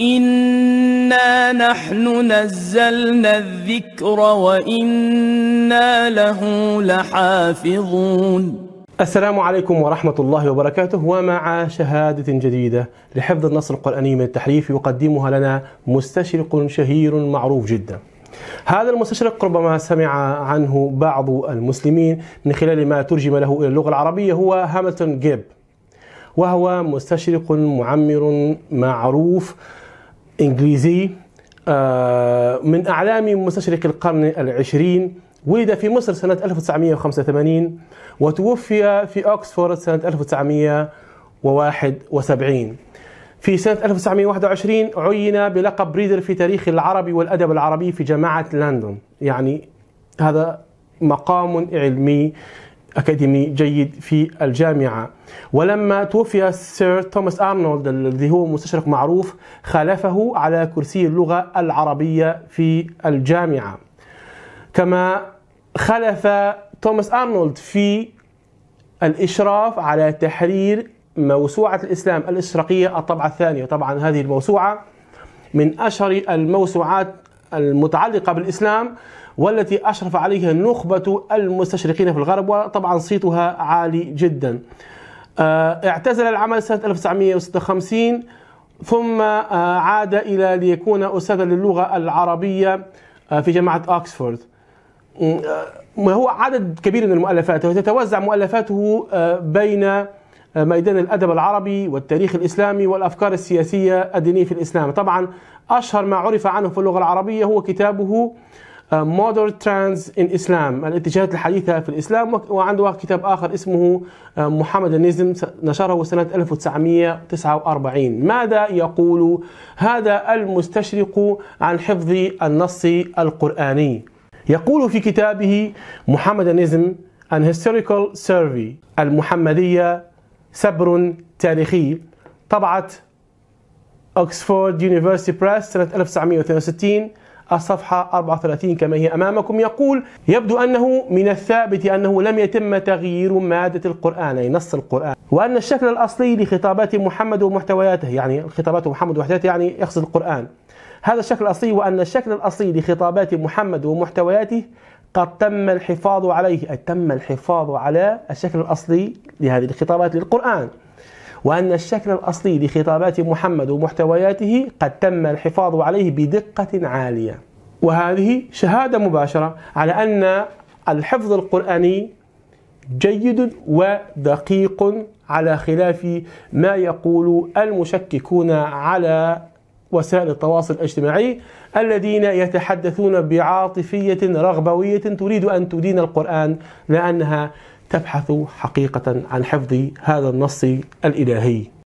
إنا نحن نزلنا الذكر وإنا له لحافظون السلام عليكم ورحمة الله وبركاته ومع شهادة جديدة لحفظ النص القرآني من التحريف يقدمها لنا مستشرق شهير معروف جدا هذا المستشرق ربما سمع عنه بعض المسلمين من خلال ما ترجم له إلى اللغة العربية هو هاملتون جيب وهو مستشرق معمر معروف إنجليزي آه، من أعلام مستشرق القرن العشرين ولد في مصر سنة 1985 وتوفي في أكسفورد سنة 1971 في سنة 1921 عين بلقب بريدر في تاريخ العربي والأدب العربي في جامعة لندن يعني هذا مقام علمي أكاديمي جيد في الجامعة ولما توفي سير توماس أرنولد الذي هو مستشرق معروف خالفه على كرسي اللغة العربية في الجامعة كما خلف توماس أرنولد في الإشراف على تحرير موسوعة الإسلام الإشرقية الطبعة الثانية طبعا هذه الموسوعة من أشهر الموسوعات المتعلقة بالإسلام والتي أشرف عليها نخبة المستشرقين في الغرب وطبعا صيتها عالي جدا آه، اعتزل العمل سنة 1956 ثم آه، عاد إلى ليكون أستاذا للغة العربية آه، في جامعة أكسفورد وهو عدد كبير من المؤلفات وتتوزع مؤلفاته بين ميدان الادب العربي والتاريخ الاسلامي والافكار السياسيه الدينيه في الاسلام طبعا اشهر ما عرف عنه في اللغه العربيه هو كتابه مودرن ترانز ان اسلام الاتجاهات الحديثة في الإسلام وعنده كتاب آخر اسمه آه، محمد النزم نشره سنة 1949 ماذا يقول هذا المستشرق عن حفظ النص القرآني يقول في كتابه محمد النزم ان هيستوريكال سيرفي المحمدية سبر تاريخي طبعت أكسفورد يونيفرسيتي بريس سنة 1962 الصفحة 34 كما هي أمامكم يقول يبدو أنه من الثابت أنه لم يتم تغيير مادة القرآن أي نص القرآن وأن الشكل الأصلي لخطابات محمد ومحتوياته يعني خطابات محمد ومحتوياته يعني يقصد القرآن هذا الشكل الأصلي وأن الشكل الأصلي لخطابات محمد ومحتوياته قد تم الحفاظ عليه أي تم الحفاظ على الشكل الأصلي لهذه الخطابات للقرآن وأن الشكل الأصلي لخطابات محمد ومحتوياته قد تم الحفاظ عليه بدقة عالية وهذه شهادة مباشرة على أن الحفظ القرآني جيد ودقيق على خلاف ما يقول المشككون على وسائل التواصل الاجتماعي الذين يتحدثون بعاطفية رغبوية تريد أن تدين القرآن لأنها تبحث حقيقة عن حفظ هذا النص الإلهي